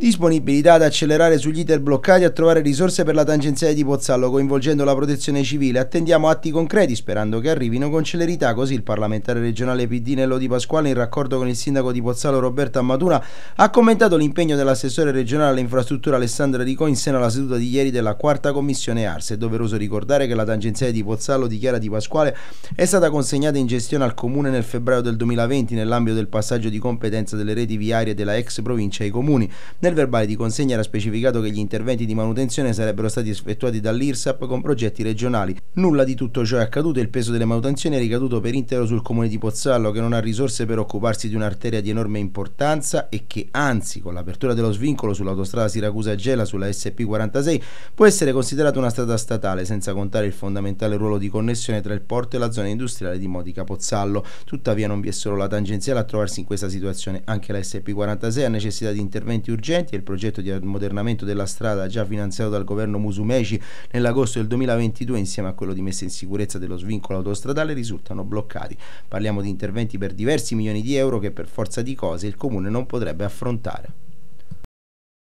Disponibilità ad accelerare sugli iter bloccati e a trovare risorse per la tangenziale di Pozzallo coinvolgendo la protezione civile. Attendiamo atti concreti sperando che arrivino con celerità. Così il parlamentare regionale PD Nello Di Pasquale in raccordo con il sindaco di Pozzallo Roberto Ammatuna ha commentato l'impegno dell'assessore regionale alle infrastrutture Alessandra Ricò in seno alla seduta di ieri della quarta commissione ARS. È doveroso ricordare che la tangenziale di Pozzallo di Chiara Di Pasquale è stata consegnata in gestione al comune nel febbraio del 2020 nell'ambito del passaggio di competenza delle reti viarie della ex provincia ai comuni. Nel nel verbale di consegna era specificato che gli interventi di manutenzione sarebbero stati effettuati dall'IRSAP con progetti regionali. Nulla di tutto ciò è accaduto e il peso delle manutenzioni è ricaduto per intero sul comune di Pozzallo che non ha risorse per occuparsi di un'arteria di enorme importanza e che anzi con l'apertura dello svincolo sull'autostrada Siracusa-Gela sulla SP46 può essere considerata una strada statale senza contare il fondamentale ruolo di connessione tra il porto e la zona industriale di Modica Pozzallo. Tuttavia non vi è solo la tangenziale a trovarsi in questa situazione, anche la SP46 ha necessità di interventi urgenti incidenti e il progetto di ammodernamento della strada già finanziato dal governo Musumeci nell'agosto del 2022 insieme a quello di messa in sicurezza dello svincolo autostradale risultano bloccati. Parliamo di interventi per diversi milioni di euro che per forza di cose il comune non potrebbe affrontare.